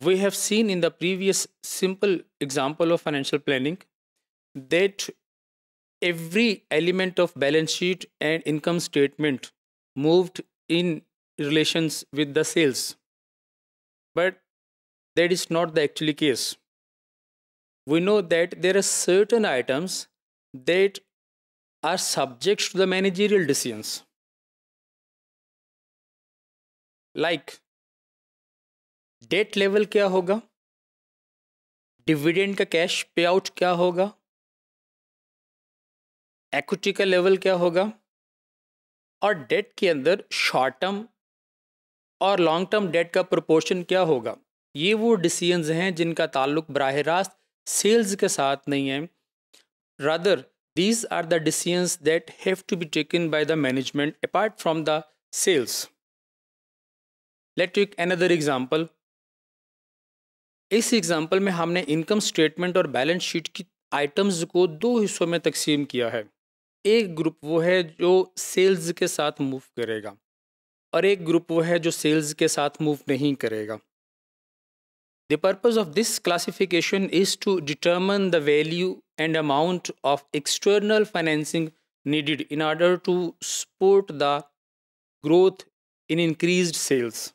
we have seen in the previous simple example of financial planning that every element of balance sheet and income statement moved in relations with the sales but that is not the actually case we know that there are certain items that are subject to the managerial decisions like debt level क्या होगा dividend का cash पे out क्या होगा equity का level क्या होगा और डेट के अंदर शॉर्ट टर्म और लॉन्ग टर्म डेट का प्रोपोर्शन क्या होगा ये वो डिसीजंस हैं जिनका ताल्लुक बरह रास्त सेल्स के साथ नहीं है rather these are the decisions that have to be taken by the management apart from the sales let take another example इस एग्जाम्पल में हमने इनकम स्टेटमेंट और बैलेंस शीट की आइटम्स को दो हिस्सों में तकसीम किया है एक ग्रुप वो है जो सेल्स के साथ मूव करेगा और एक ग्रुप वो है जो सेल्स के साथ मूव नहीं करेगा the purpose of this classification is to determine the value and amount of external financing needed in order to support the growth in increase sales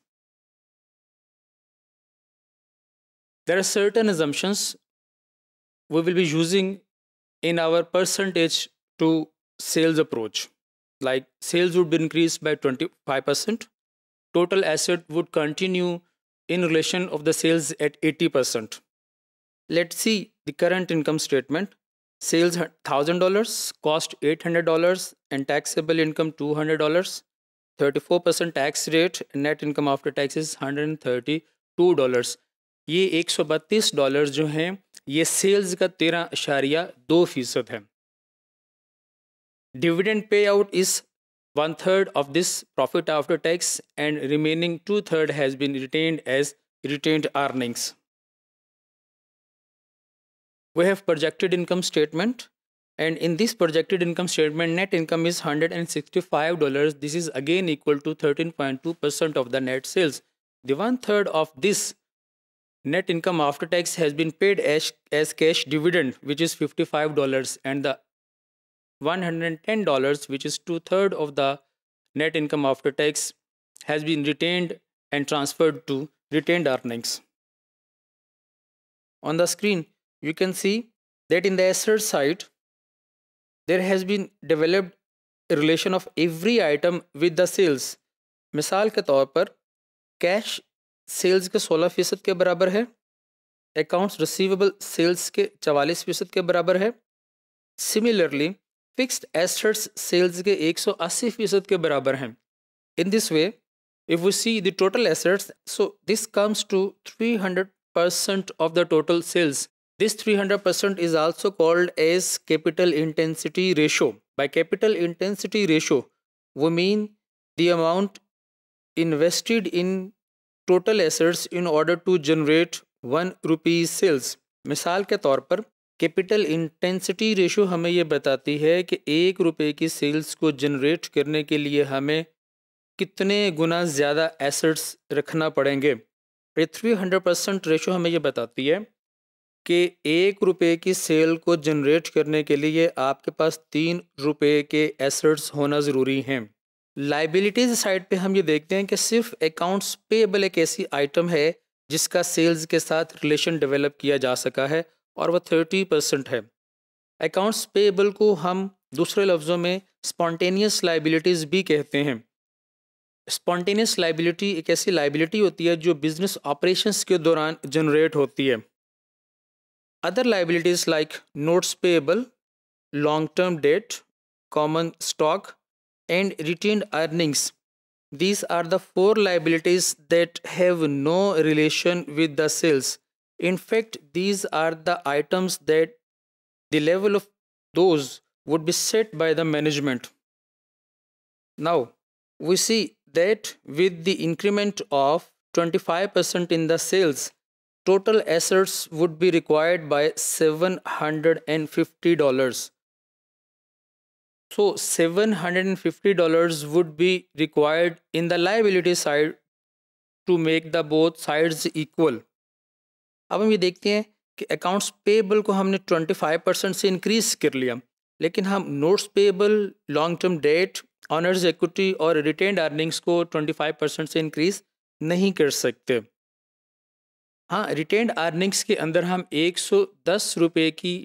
there are certain assumptions we will be using in our percentage to sales approach. Like sales would be increased by 25%, total asset would continue in relation of the sales at 80%. Let's see the current income statement. Sales $1,000, cost $800 and taxable income $200, 34% tax rate, net income after tax is $132. ये बत्तीस dollar जो हैं ये sales का तेरह अशारिया दो फीसद है dividend pay out is one third of this profit after tax and remaining two third has been retained as retained earnings we have projected income statement and in this projected income statement net income is hundred and sixty five dollar this is again equal to thirteen point two percent of the net sales the third of this net income after tax has been paid as, as cash dividend, which is $55, and the $110, which is two thirds of the net income after tax, has been retained and transferred to retained earnings. On the screen, you can see that in the asset side, there has been developed a relation of every item with the sales. Misal ke तौर पर sales के सोलह फीसद के बराबर है accounts receivable sales के चवालीस फीसद के बराबर है सिमिलरली फिक्स्ड एसेट्स सेल्स के 180 फीसद के बराबर हैं in this way if we see the total assets so this comes to 300 percent of the total sales This 300% is also called as capital intensity ratio By capital intensity ratio we mean the amount invested in total assets in order to generate one rupee sales मिसाल के तौर पर capital intensity ratio हमें ये बताती है कि एक रुपये की सेल्स को जनरेट करने के लिए हमें कितने गुना ज़्यादा एसेट्स रखना पड़ेंगे ये थ्री हंड्रेड परसेंट रेशो हमें ये बताती है कि एक रुपये की सेल को जनरेट करने के लिए आपके पास तीन रुपये के एसेट्स होना ज़रूरी हैं लाइबिलिटीज साइड पे हम ये देखते हैं कि सिर्फ अकाउंट्स पेएबल एक ऐसी आइटम है जिसका सेल्स के साथ रिलेशन डेवलप किया जा सका है और वह थर्टी परसेंट है अकाउंट्स पेएबल को हम दूसरे लफ्ज़ों में स्पॉन्टेनियस लाइबिलिटीज़ भी कहते हैं स्पॉन्टेनियस लाइबिलिटी एक ऐसी लाइबिलिटी होती है जो बिजनेस ऑपरेशंस के दौरान जनरेट होती है other liabilities like notes payable long term debt common stock and retained earnings. These are the four liabilities that have no relation with the sales. In fact, these are the items that the level of those would be set by the management. Now, we see that with the increment of 25% in the sales, total assets would be required by $750. So $750 would be required in the liability side to make the both sides equal. अब हम ये देखते हैं कि accounts payable को हमने 25 percent से increase कर लिया लेकिन हम notes payable long term debt owners equity और रिटेन अर्निंग्स को 25 परसेंट से इंक्रीज नहीं कर सकते हाँ रिटेन अर्निंग्स के अंदर हम एक सौ की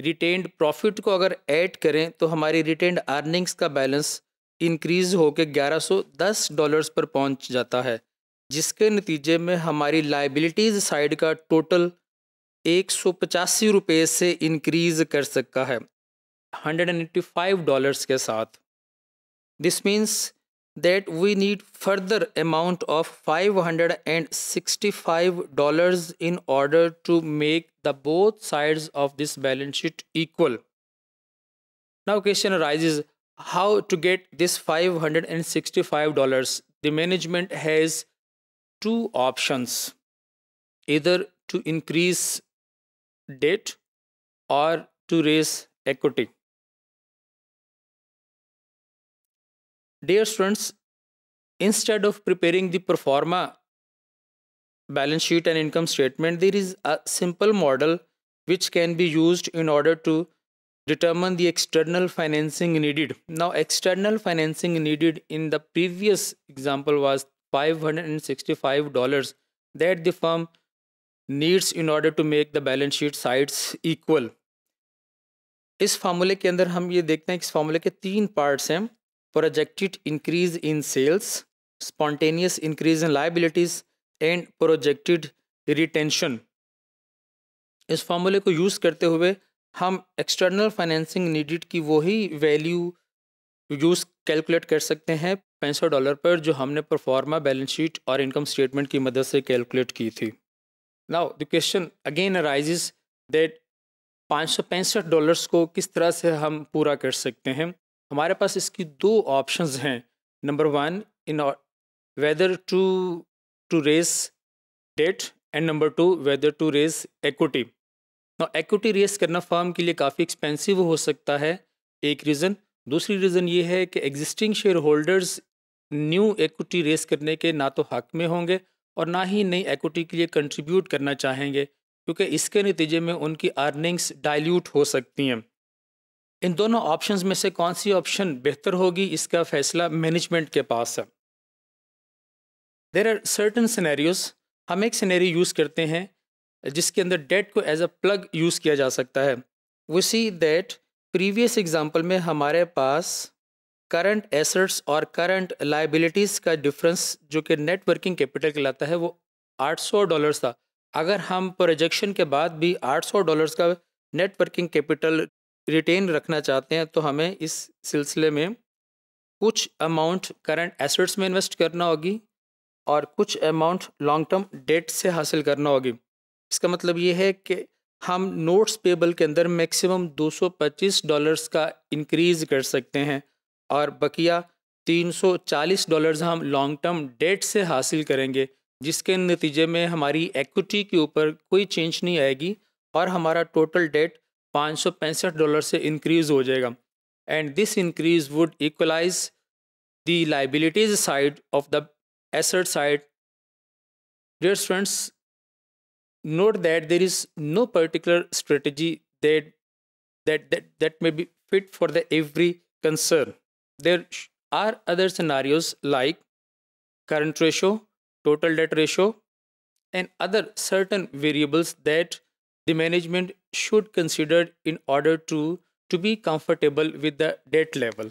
रिटेन्ड प्रॉफिट को अगर ऐड करें तो हमारी रिटेंड अर्निंग्स का बैलेंस इंक्रीज होकर 1110 डॉलर्स पर पहुंच जाता है जिसके नतीजे में हमारी लाइबिलिटीज़ साइड का टोटल एक सौ पचासी रुपये से इंक्रीज कर सकता है hundred and eighty five dollars के साथ this means that we need further amount of $565 in order to make the both sides of this balance sheet equal. Now question arises how to get this $565. The management has two options either to increase debt or to raise equity. Dear students, instead of preparing the pro forma balance sheet and income statement, there is a simple model which can be used in order to determine the external financing needed. Now, external financing needed in the previous example was $565 that the firm needs in order to make the balance sheet sides equal. इस फार्मूले के अंदर हम ये देखते हैं इस फार्मूले के तीन पार्ट्स हैं projected increase in sales, spontaneous increase in liabilities and projected retention. इस फॉर्मूले को यूज़ करते हुए हम एक्सटर्नल फाइनेंसिंग नीडिड की वही वैल्यू यूज़ कैलकुलेट कर सकते हैं पैंसठ डॉलर पर जो हमने परफॉर्मा बैलेंस शीट और इनकम स्टेटमेंट की मदद से कैलकुलेट की थी now the question again arise that पाँच सौ पैंसठ डॉलर्स को किस तरह से हम पूरा कर सकते हैं हमारे पास इसकी दो ऑप्शंस हैं number one in whether to to raise debt and number two whether to raise equity ना एक्विटी रेस करना फर्म के लिए काफ़ी एक्सपेंसिव हो सकता है एक रीज़न दूसरी रीज़न ये है कि existing shareholders new equity raise करने के ना तो हक में होंगे और ना ही नई एक्विटी के लिए कंट्रीब्यूट करना चाहेंगे क्योंकि इसके नतीजे में उनकी अर्निंग्स डाइल्यूट हो सकती हैं इन दोनों ऑप्शंस में से कौन सी ऑप्शन बेहतर होगी इसका फैसला मैनेजमेंट के पास है देर आर सर्टन सनेरियोज हम एक सिनेरियो यूज़ करते हैं जिसके अंदर डेट को एज अ प्लग यूज़ किया जा सकता है we see that previous example में हमारे पास करंट एसेट्स और करंट लाइबिलिटीज़ का डिफरेंस जो कि नेटवर्किंग कैपिटल कहलाता है वो 800 डॉलर्स था अगर हम प्रोजेक्शन के बाद भी 800 डॉलर्स का नेटवर्किंग कैपिटल रिटेन रखना चाहते हैं तो हमें इस सिलसिले में कुछ अमाउंट करंट एसेट्स में इन्वेस्ट करना होगी और कुछ अमाउंट लॉन्ग टर्म डेट से हासिल करना होगी इसका मतलब ये है कि हम नोट्स पेबल के अंदर मैक्सिमम 225 डॉलर्स का इंक्रीज कर सकते हैं और बकिया 340 डॉलर्स हम लॉन्ग टर्म डेट से हासिल करेंगे जिसके नतीजे में हमारी एक्विटी के ऊपर कोई चेंज नहीं आएगी और हमारा टोटल डेट पाँच डॉलर से इंक्रीज़ हो जाएगा and this increase would equalize the liabilities side of the asset side dear friends note that there is no particular strategy that that that, that may be fit for the every concern there are other scenarios like current ratio total debt ratio and other certain variables that the management should consider in order to to be comfortable with the debt level